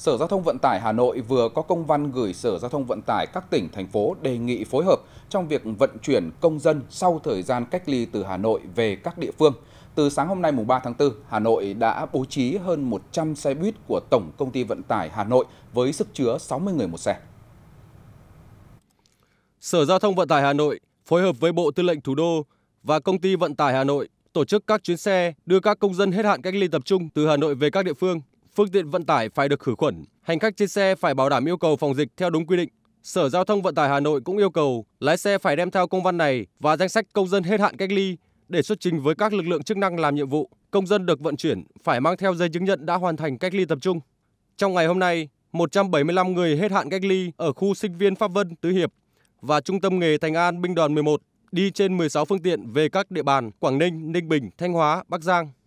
Sở Giao thông Vận tải Hà Nội vừa có công văn gửi Sở Giao thông Vận tải các tỉnh, thành phố đề nghị phối hợp trong việc vận chuyển công dân sau thời gian cách ly từ Hà Nội về các địa phương. Từ sáng hôm nay mùng 3 tháng 4, Hà Nội đã bố trí hơn 100 xe buýt của Tổng Công ty Vận tải Hà Nội với sức chứa 60 người một xe. Sở Giao thông Vận tải Hà Nội phối hợp với Bộ Tư lệnh Thủ đô và Công ty Vận tải Hà Nội tổ chức các chuyến xe đưa các công dân hết hạn cách ly tập trung từ Hà Nội về các địa phương phương tiện vận tải phải được khử khuẩn, hành khách trên xe phải bảo đảm yêu cầu phòng dịch theo đúng quy định. Sở Giao thông Vận tải Hà Nội cũng yêu cầu lái xe phải đem theo công văn này và danh sách công dân hết hạn cách ly để xuất trình với các lực lượng chức năng làm nhiệm vụ. Công dân được vận chuyển phải mang theo giấy chứng nhận đã hoàn thành cách ly tập trung. Trong ngày hôm nay, 175 người hết hạn cách ly ở khu sinh viên Pháp Vân, Tứ Hiệp và Trung tâm nghề Thành An Binh đoàn 11 đi trên 16 phương tiện về các địa bàn Quảng Ninh, Ninh Bình, Thanh Hóa, Bắc Giang.